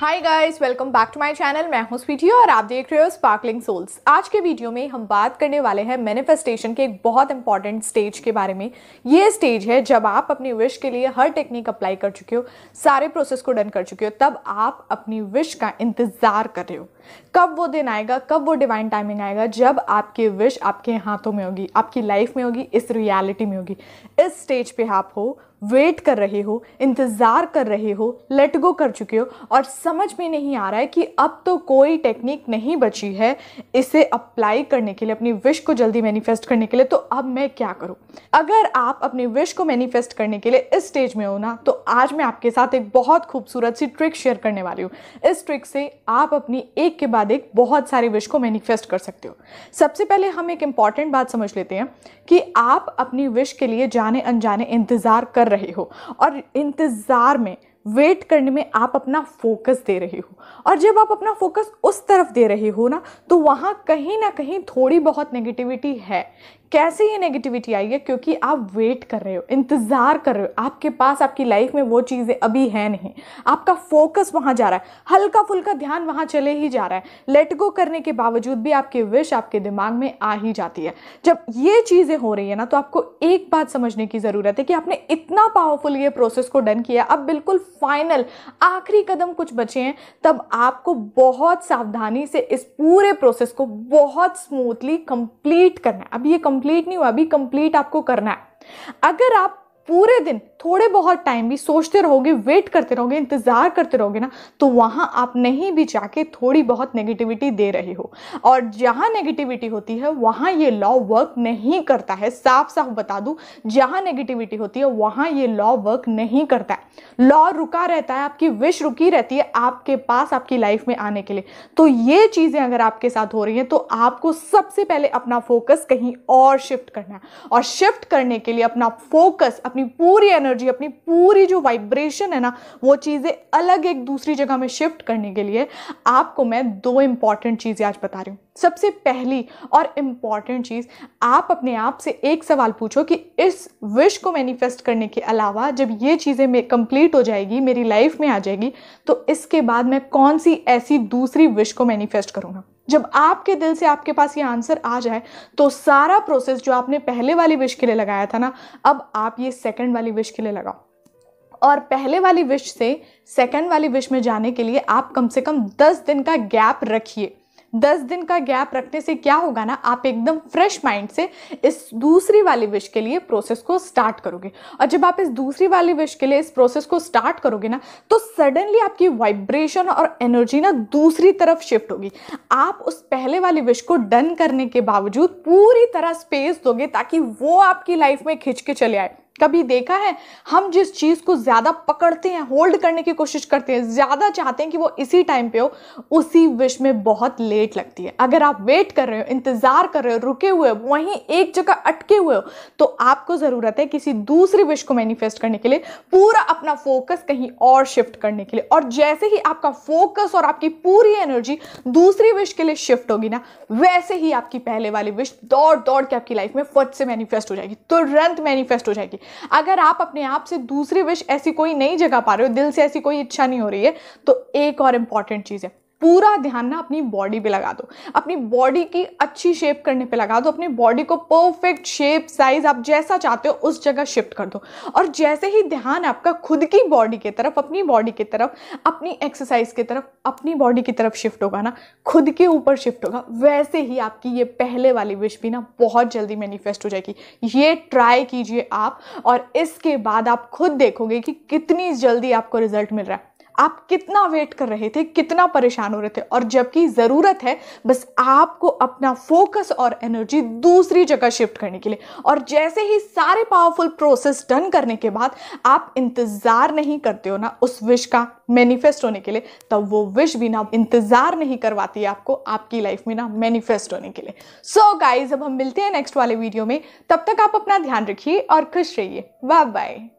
high guys welcome back to my channel मैं हूं स्वीटी और आप देख रहे हो स्पार्कलिंग सोल्स आज के वीडियो में हम बात करने वाले हैं मैनिफेस्टेशन के एक बहुत इंपॉर्टेंट स्टेज के बारे में ये स्टेज है जब आप अपनी विश के लिए हर टेक्निक अप्लाई कर चुके हो सारे प्रोसेस को डन कर चुके हो तब आप अपनी विश का इंतज़ार कर रहे हो कब वो दिन आएगा कब वो डिवाइन टाइमिंग आएगा जब आपकी विश आपके हाथों में होगी आपकी लाइफ में होगी इस रियालिटी में होगी इस स्टेज पर आप हो वेट कर रहे हो इंतज़ार कर रहे हो लेट गो कर चुके हो और समझ में नहीं आ रहा है कि अब तो कोई टेक्निक नहीं बची है इसे अप्लाई करने के लिए अपनी विश को जल्दी मैनिफेस्ट करने के लिए तो अब मैं क्या करूँ अगर आप अपनी विश को मैनिफेस्ट करने के लिए इस स्टेज में हो ना तो आज मैं आपके साथ एक बहुत खूबसूरत सी ट्रिक शेयर करने वाली हूँ इस ट्रिक से आप अपनी एक के बाद एक बहुत सारी विश को मैनिफेस्ट कर सकते हो सबसे पहले हम एक इम्पॉर्टेंट बात समझ लेते हैं कि आप अपनी विश के लिए जाने अनजाने इंतज़ार कर रहे हो और इंतज़ार में वेट करने में आप अपना फोकस दे रहे हो और जब आप अपना फोकस उस तरफ दे रहे हो ना तो वहाँ कहीं ना कहीं थोड़ी बहुत नेगेटिविटी है कैसे ये नेगेटिविटी आई है क्योंकि आप वेट कर रहे हो इंतज़ार कर रहे हो आपके पास आपकी लाइफ में वो चीज़ें अभी है नहीं आपका फोकस वहाँ जा रहा है हल्का फुल्का ध्यान वहाँ चले ही जा रहा है लेट गो करने के बावजूद भी आपकी विश आपके दिमाग में आ ही जाती है जब ये चीज़ें हो रही है ना तो आपको एक बात समझने की ज़रूरत है कि आपने इतना पावरफुल ये प्रोसेस को डन किया अब बिल्कुल फाइनल आखिरी कदम कुछ बचे हैं तब आपको बहुत सावधानी से इस पूरे प्रोसेस को बहुत स्मूथली कंप्लीट करना है अब ये कंप्लीट कंप्लीट नहीं हुआ अभी कंप्लीट आपको करना है अगर आप पूरे दिन थोड़े बहुत टाइम भी सोचते रहोगे वेट करते रहोगे इंतज़ार करते रहोगे ना तो वहां आप नहीं भी जाके थोड़ी बहुत नेगेटिविटी दे रहे हो और जहां नेगेटिविटी होती है वहां ये लॉ वर्क नहीं करता है साफ साफ बता दू जहां नेगेटिविटी होती है वहां ये लॉ वर्क नहीं करता है लॉ रुका रहता है आपकी विश रुकी रहती है आपके पास आपकी लाइफ में आने के लिए तो ये चीज़ें अगर आपके साथ हो रही है तो आपको सबसे पहले अपना फोकस कहीं और शिफ्ट करना है और शिफ्ट करने के लिए अपना फोकस अपनी पूरी एनर्जी एनर्जी अपनी पूरी जो वाइब्रेशन है ना वो चीज़ें अलग एक दूसरी जगह में शिफ्ट करने के लिए आपको मैं दो इम्पॉर्टेंट चीज़ें आज बता रही हूँ सबसे पहली और इम्पॉर्टेंट चीज़ आप अपने आप से एक सवाल पूछो कि इस विश को मैनिफेस्ट करने के अलावा जब ये चीज़ें कंप्लीट हो जाएगी मेरी लाइफ में आ जाएगी तो इसके बाद मैं कौन सी ऐसी दूसरी विश को मैनिफेस्ट करूँगा जब आपके दिल से आपके पास ये आंसर आ जाए तो सारा प्रोसेस जो आपने पहले वाली विश के लिए लगाया था ना अब आप ये सेकंड वाली विश के लिए लगाओ और पहले वाली विश से सेकंड वाली विश में जाने के लिए आप कम से कम दस दिन का गैप रखिए दस दिन का गैप रखने से क्या होगा ना आप एकदम फ्रेश माइंड से इस दूसरी वाली विश के लिए प्रोसेस को स्टार्ट करोगे और जब आप इस दूसरी वाली विश के लिए इस प्रोसेस को स्टार्ट करोगे ना तो सडनली आपकी वाइब्रेशन और एनर्जी ना दूसरी तरफ शिफ्ट होगी आप उस पहले वाली विश को डन करने के बावजूद पूरी तरह स्पेस दोगे ताकि वो आपकी लाइफ में खिंच के चले आए कभी देखा है हम जिस चीज़ को ज़्यादा पकड़ते हैं होल्ड करने की कोशिश करते हैं ज़्यादा चाहते हैं कि वो इसी टाइम पे हो उसी विश में बहुत लेट लगती है अगर आप वेट कर रहे हो इंतज़ार कर रहे हो रुके हुए हो वहीं एक जगह अटके हुए हो तो आपको ज़रूरत है किसी दूसरी विश को मैनिफेस्ट करने के लिए पूरा अपना फोकस कहीं और शिफ्ट करने के लिए और जैसे ही आपका फोकस और आपकी पूरी एनर्जी दूसरी विश के लिए शिफ्ट होगी ना वैसे ही आपकी पहले वाली विश दौड़ दौड़ के आपकी लाइफ में फट से मैनिफेस्ट हो जाएगी तुरंत मैनिफेस्ट हो जाएगी अगर आप अपने आप से दूसरी विश ऐसी कोई नहीं जगा पा रहे हो दिल से ऐसी कोई इच्छा नहीं हो रही है तो एक और इंपॉर्टेंट चीज़ है पूरा ध्यान ना अपनी बॉडी पे लगा दो अपनी बॉडी की अच्छी शेप करने पे लगा दो अपनी बॉडी को परफेक्ट शेप साइज आप जैसा चाहते हो उस जगह शिफ्ट कर दो और जैसे ही ध्यान आपका खुद की बॉडी की तरफ अपनी बॉडी की तरफ अपनी एक्सरसाइज की तरफ अपनी बॉडी की तरफ शिफ्ट होगा ना खुद के ऊपर शिफ्ट होगा वैसे ही आपकी ये पहले वाली विश भी ना बहुत जल्दी मैनिफेस्ट हो जाएगी ये ट्राई कीजिए आप और इसके बाद आप खुद देखोगे कि कितनी जल्दी आपको रिजल्ट मिल रहा है आप कितना वेट कर रहे थे कितना परेशान हो रहे थे और जबकि ज़रूरत है बस आपको अपना फोकस और एनर्जी दूसरी जगह शिफ्ट करने के लिए और जैसे ही सारे पावरफुल प्रोसेस डन करने के बाद आप इंतज़ार नहीं करते हो ना उस विश का मैनिफेस्ट होने के लिए तब वो विश भी ना इंतज़ार नहीं करवाती आपको आपकी लाइफ में ना मैनिफेस्ट होने के लिए सो so गाइज अब हम मिलते हैं नेक्स्ट वाले वीडियो में तब तक आप अपना ध्यान रखिए और खुश रहिए बाय बाय